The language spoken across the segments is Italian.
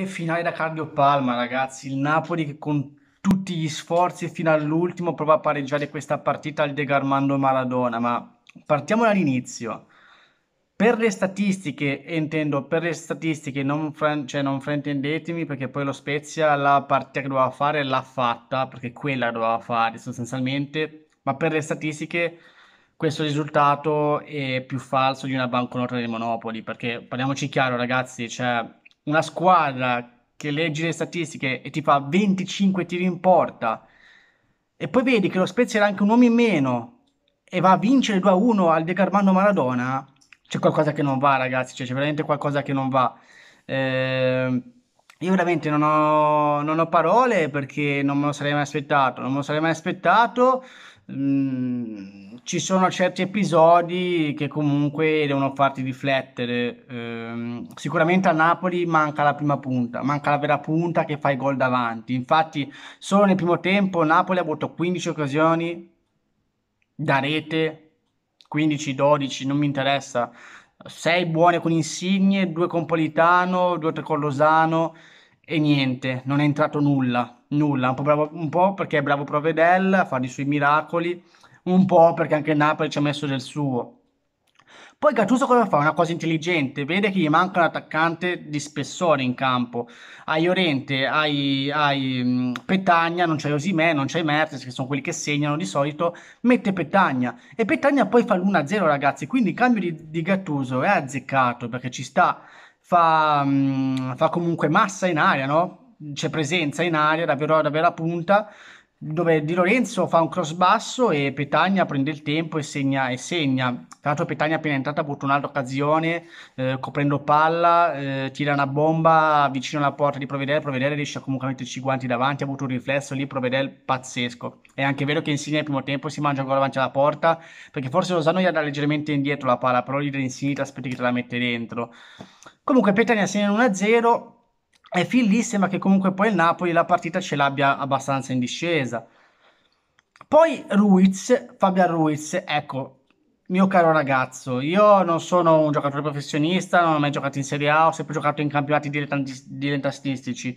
Che finale da Cardio Palma, ragazzi. Il Napoli che con tutti gli sforzi fino all'ultimo prova a pareggiare questa partita al Degarmando Maradona, ma partiamo dall'inizio. Per le statistiche, intendo per le statistiche, non, fran- cioè non fraintendetemi perché poi lo Spezia la partita che doveva fare l'ha fatta, perché quella doveva fare sostanzialmente, ma per le statistiche questo risultato è più falso di una banconota dei Monopoli, perché parliamoci chiaro ragazzi, cioè una squadra che leggi le statistiche e ti fa 25 tiri in porta e poi vedi che lo Spezia era anche un uomo in meno e va a vincere 2-1 al De Carmano Maradona, c'è qualcosa che non va ragazzi, cioè, c'è veramente qualcosa che non va. Eh, io veramente non ho, non ho, parole perché non me lo sarei mai aspettato, non me lo sarei mai aspettato. Mm, ci sono certi episodi che comunque devono farti riflettere. Ehm, sicuramente a Napoli manca la prima punta, manca la vera punta che fa i gol davanti. Infatti, solo nel primo tempo Napoli ha avuto 15 occasioni da rete, 15, 12, non mi interessa. 6 buone con Insigne, 2 con Politano, 2 con Losano e niente, non è entrato nulla nulla, un po', bravo, un po perché è bravo Provedel a fare i suoi miracoli, un po' perché anche Napoli ci ha messo del suo. Poi Gattuso cosa fa? Una cosa intelligente, vede che gli manca un attaccante di spessore in campo. Hai Orente, hai, hai mm, Petagna, non c'è Osimè, non c'è Mertens, che sono quelli che segnano di solito, mette Petagna. E Petagna poi fa l'1-0 ragazzi, quindi il cambio di, di Gattuso è azzeccato perché ci sta, fa, mm, fa comunque massa in aria, no? c'è presenza in aria, davvero, davvero a punta, dove Di Lorenzo fa un cross basso e Petagna prende il tempo e segna. E segna. Tra l'altro Petagna appena entrata ha avuto un'altra occasione, eh, coprendo palla, eh, tira una bomba vicino alla porta di Provedel, Provedel riesce a comunque a metterci i guanti davanti, ha avuto un riflesso lì, Provedel pazzesco. È anche vero che Insigne nel primo tempo si mangia ancora davanti alla porta, perché forse Lozano gli dà leggermente indietro la palla, però lì da Insigne ti aspetti che te la mette dentro. Comunque Petagna segna 1-0, e fin lì sembra che comunque poi il Napoli la partita ce l'abbia abbastanza in discesa. Poi Ruiz, Fabian Ruiz, ecco, mio caro ragazzo, io non sono un giocatore professionista, non ho mai giocato in Serie A, ho sempre giocato in campionati dilettantistici,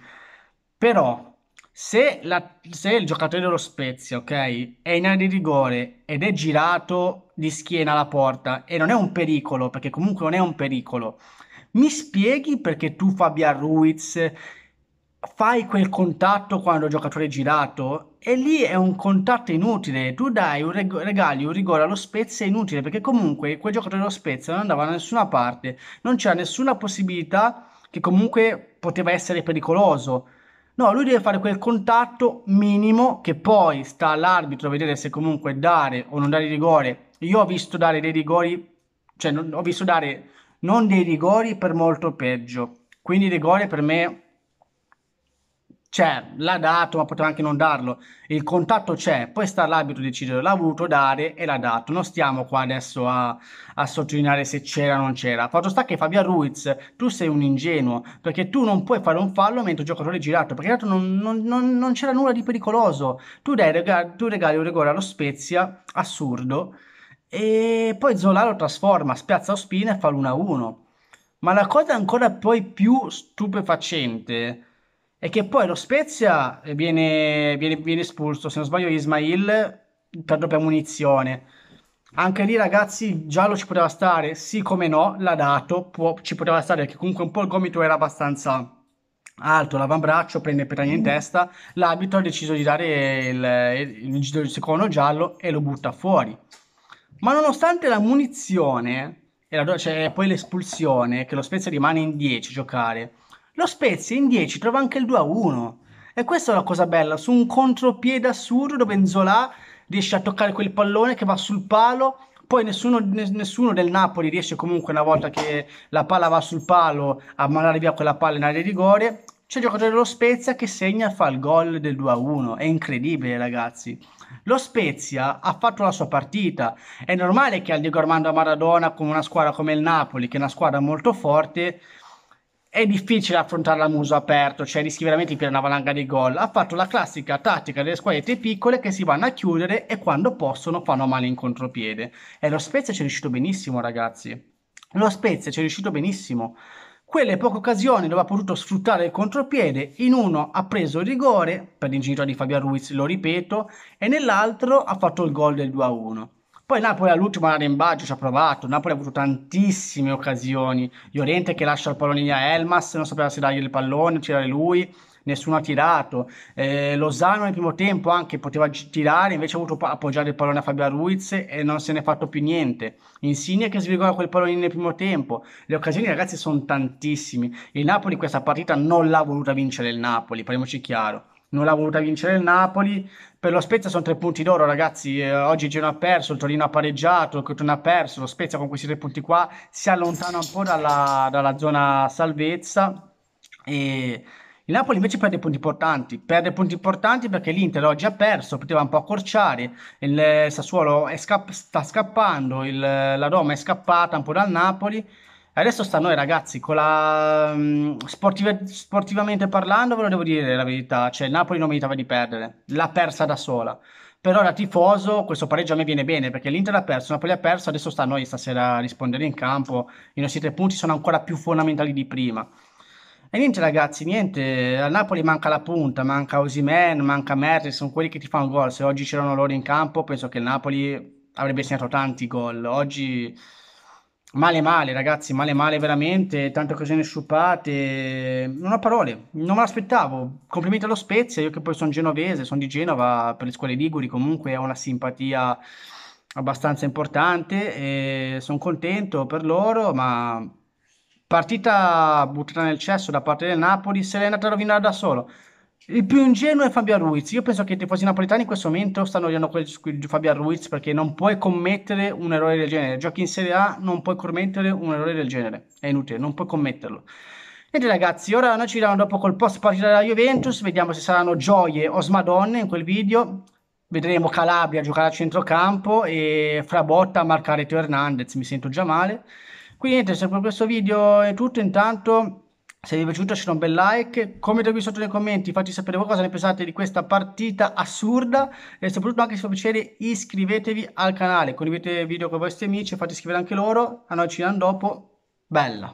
però se, la, se il giocatore dello Spezia, ok, è in area di rigore ed è girato di schiena alla porta e non è un pericolo, perché comunque non è un pericolo, mi spieghi perché tu, Fabian Ruiz, fai quel contatto quando il giocatore è girato? E lì è un contatto inutile, tu dai un reg- regali un rigore allo Spezia inutile perché comunque quel giocatore dello Spezia non andava da nessuna parte, non c'era nessuna possibilità che comunque poteva essere pericoloso. No, lui deve fare quel contatto minimo che poi sta all'arbitro a vedere se comunque dare o non dare rigore. Io ho visto dare dei rigori, cioè non, ho visto dare non dei rigori per molto peggio. Quindi rigore per me c'è, cioè, l'ha dato, ma poteva anche non darlo. Il contatto c'è, poi sta l'abito a decidere, l'ha avuto, dare e l'ha dato. Non stiamo qua adesso a, a sottolineare se c'era o non c'era. Fatto sta che Fabio Ruiz, tu sei un ingenuo, perché tu non puoi fare un fallo mentre il giocatore è girato, perché tanto non, non, non, non c'era nulla di pericoloso. Tu, dai, tu regali un rigore allo Spezia, assurdo, e poi Zola lo trasforma, spiazza Ospina e fa l'1-1. Ma la cosa ancora poi più stupefacente è che poi lo Spezia viene, viene, viene espulso, se non sbaglio Ismail, per doppia munizione. Anche lì ragazzi, giallo ci poteva stare, sì come no, l'ha dato, può, ci poteva stare, perché comunque un po' il gomito era abbastanza alto, l'avambraccio, prende Petagna in mm. testa, l'abito ha deciso di dare il, il, il secondo giallo e lo butta fuori. Ma nonostante la munizione, e la, cioè, poi l'espulsione, che lo Spezia rimane in 10 a giocare, lo Spezia in 10 trova anche il 2 a 1. E questa è la cosa bella, su un contropiede assurdo dove Zola riesce a toccare quel pallone che va sul palo, poi nessuno, nessuno, del Napoli riesce comunque una volta che la palla va sul palo a mandare via quella palla in area di rigore, c'è il giocatore dello Spezia che segna e fa il gol del 2-1. È incredibile, ragazzi. Lo Spezia ha fatto la sua partita. È normale che al Diego Armando Maradona, con una squadra come il Napoli, che è una squadra molto forte, è difficile affrontare a muso aperto, cioè rischi veramente di prendere una valanga di gol. Ha fatto la classica tattica delle squadrette piccole che si vanno a chiudere e quando possono fanno male in contropiede. E lo Spezia ci è riuscito benissimo, ragazzi. Lo Spezia ci è riuscito benissimo. Quelle poche occasioni dove ha potuto sfruttare il contropiede, in uno ha preso il rigore, per l'incirca di Fabian Ruiz lo ripeto, e nell'altro ha fatto il gol del 2-1. Poi Napoli all'ultimo in baggio, ci ha provato, Napoli ha avuto tantissime occasioni, Llorente che lascia il pallone a Elmas, non sapeva se dargli il pallone, tirare lui, nessuno ha tirato. Eh, Lozano nel primo tempo anche poteva tirare, invece ha voluto appoggiare il pallone a Fabio Ruiz e non se ne è fatto più niente. Insigne che svigola quel pallone nel primo tempo. Le occasioni ragazzi sono tantissime. Il Napoli questa partita non l'ha voluta vincere il Napoli, parliamoci chiaro non l'ha voluta vincere il Napoli. Per lo Spezia sono tre punti d'oro, ragazzi. Eh, oggi Genoa ha perso, il Torino ha pareggiato, il Crotone ha perso. Lo Spezia con questi tre punti qua si allontana un po' dalla, dalla zona salvezza. E il Napoli invece perde punti importanti, perde punti importanti perché l'Inter oggi ha perso, poteva un po' accorciare, il Sassuolo scapp- sta scappando, il, la Roma è scappata un po' dal Napoli. Adesso sta a noi ragazzi, la, mm, sportiv- sportivamente parlando ve lo devo dire la verità, cioè il Napoli non meritava di perdere, l'ha persa da sola. Però da tifoso questo pareggio a me viene bene perché l'Inter ha perso, il Napoli ha perso, adesso sta a noi stasera a rispondere in campo, i nostri tre punti sono ancora più fondamentali di prima. E niente ragazzi, niente, al Napoli manca la punta, manca Osimen, manca Mertens, sono quelli che ti fanno gol. Se oggi c'erano loro in campo, penso che il Napoli avrebbe segnato tanti gol. Oggi male male ragazzi, male male veramente, tante occasioni sciupate, non ho parole, non me l'aspettavo. Complimenti allo Spezia, io che poi sono genovese, sono di Genova, per le scuole liguri comunque ho una simpatia abbastanza importante e sono contento per loro, ma Partita buttata nel cesso da parte del Napoli, se l'è andata a rovinare da solo. Il più ingenuo è Fabio Ruiz. Io penso che i tifosi napoletani in questo momento stanno odiando Fabio Ruiz perché non puoi commettere un errore del genere. Giochi in Serie A, non puoi commettere un errore del genere. È inutile, non puoi commetterlo. Niente ragazzi, ora noi ci vediamo dopo col post partita della Juventus, vediamo se saranno gioie o smadonne in quel video. Vedremo Calabria giocare a centrocampo e Frabotta a marcare Teo Hernandez, mi sento già male. Quindi niente, se per questo video è tutto, intanto se vi è piaciuto lasciate un bel like, commentate qui sotto nei commenti, fateci sapere voi cosa ne pensate di questa partita assurda e soprattutto anche se vi fa piacere iscrivetevi al canale, condividete il video con i vostri amici fate iscrivere anche loro, a noi ci vediamo dopo, bella!